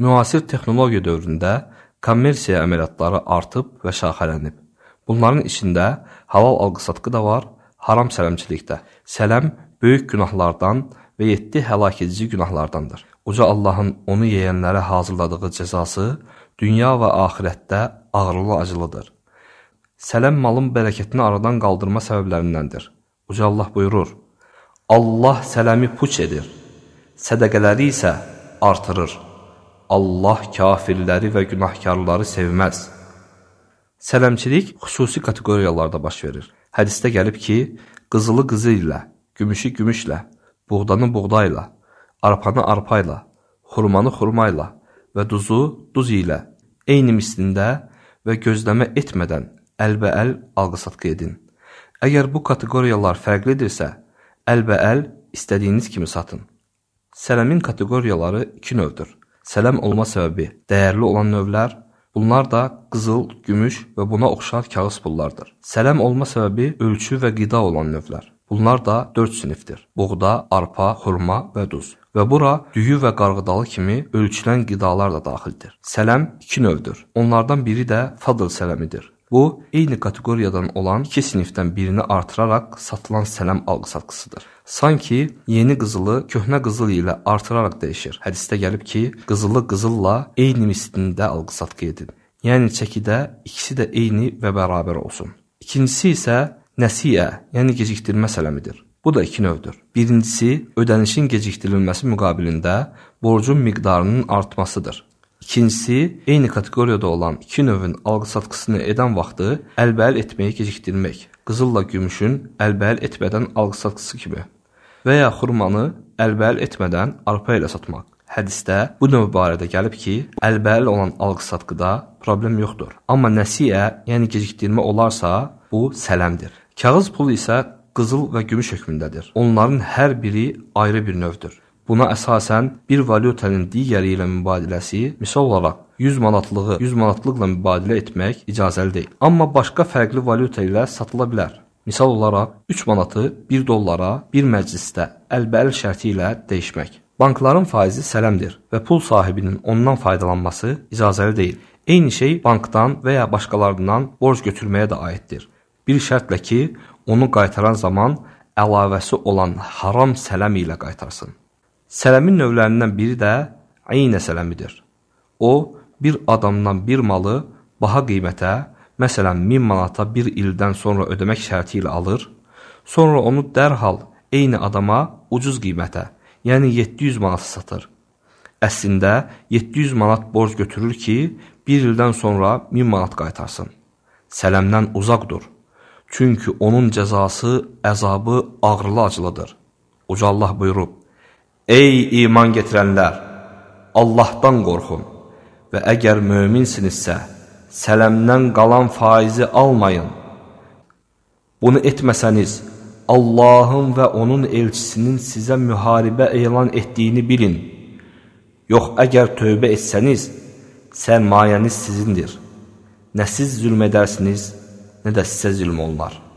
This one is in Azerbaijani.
Müasir texnologiya dövründə kommersiya əməliyyatları artıb və şaxələnib. Bunların içində halal alqı-satqı da var, haram sələmçilik də. Sələm böyük günahlardan və 7 həlak edici günahlardandır. Uca Allahın onu yeyənlərə hazırladığı cəzası dünya və axirətdə ağrılı acılıdır. Sələm malın bərəkətini aradan qaldırma səbəblərindəndir. Uca Allah buyurur: Allah sələmi puç edir, sədaqələri isə artırır. Allah kafirləri və günahkarları sevməz. Sələmçilik xüsusi kateqoriyalarda baş verir. Hədisdə gəlib ki, qızılı qızı ilə, gümüşü gümüşlə, buğdanı buğdayla, arpanı arpayla, xurmanı xurmayla və duzu duz ilə eyni mislində və gözləmə etmədən əlbəəl alqı-satqı edin. Əgər bu kateqoriyalar fərqlidirsə, əlbəəl istədiyiniz kimi satın. Sələmin kateqoriyaları iki növdür. Sələm olma səbəbi, dəyərli olan növlər, bunlar da qızıl, gümüş və buna oxşar kağız pullardır. Sələm olma səbəbi ölçü və qida olan növlər. Bunlar da 4 sinifdir. Buğda, arpa, xurma və duz. Və bura düyü və qarğıdalı kimi ölçülən qidalar da daxildir. Sələm iki növdür. Onlardan biri də fadl sələmidir. Bu, eyni kateqoriyadan olan iki sinifdən birini artıraraq satılan sələm alqı-satqısıdır. Sanki yeni qızılı köhnə qızıl ilə artıraraq dəyişir. Hədisdə gəlib ki, qızılı qızılla eyni mislində alqı-satqı edin. Yəni çəkidə ikisi də eyni və bərabər olsun. İkincisi isə nəsiyə, yəni gecikdirmə sələmidir. Bu da iki növdür. Birincisi ödənişin gecikdirilməsi müqabilində borcun miqdarının artmasıdır. İkincisi, eyni kateqoriyada olan iki növün alqı-satqısını edən vaxtı əlbəl etməyi gecikdirmək, qızılla gümüşün əlbəl etmədən alqı-satqısı kimi və ya xurmanı əlbəl etmədən arpa ilə satmaq. Hədisdə bu növ barədə gəlib ki, əlbəl olan alqı-satqıda problem yoxdur. Amma nəsiyə, yəni gecikdirmə olarsa, bu sələmdir. Kağız pul isə qızıl və gümüş hökmündədir. Onların hər biri ayrı bir növdür. Buna əsasən bir valyutanın digəri ilə mübadiləsi misal olaraq 100 manatlığı 100 manatlıqla mübadilə etmək icazəli deyil. Amma başqa fərqli valyuta ilə satıla bilər. Misal olaraq 3 manatı 1 dollara bir məclisdə əlbəl şərti ilə dəyişmək. Bankların faizi sələmdir və pul sahibinin ondan faydalanması icazəli deyil. Eyni şey bankdan və ya başqalarından borc götürməyə də aiddir. Bir şərtlə ki, onu qaytaran zaman əlavəsi olan haram sələmi ilə qaytarsın. Sələmin növlərindən biri də əynə sələmidir. O, bir adamdan bir malı baha qiymətə məsələn 1000 manata bir ildən sonra ödəmək şərti ilə alır, sonra onu dərhal eyni adama ucuz qiymətə, yəni 700 manata satır. Əslində 700 manat borc götürür ki, bir ildən sonra 1000 manat qaytarsın. Sələmdən uzaq dur. Çünki onun cəzası, əzabı ağrılı-acılıdır. Uca Allah buyurub, Ey iman getirənlər! Allahdan qorxun və əgər möminsinizsə, sələmdən qalan faizi almayın. Bunu etməsəniz, Allahın və onun elçisinin sizə müharibə elan etdiyini bilin. Yox, əgər tövbə etsəniz, sərmayəniz sizindir. Nə siz zülm edərsiniz, nə də sizə zülm onlar.''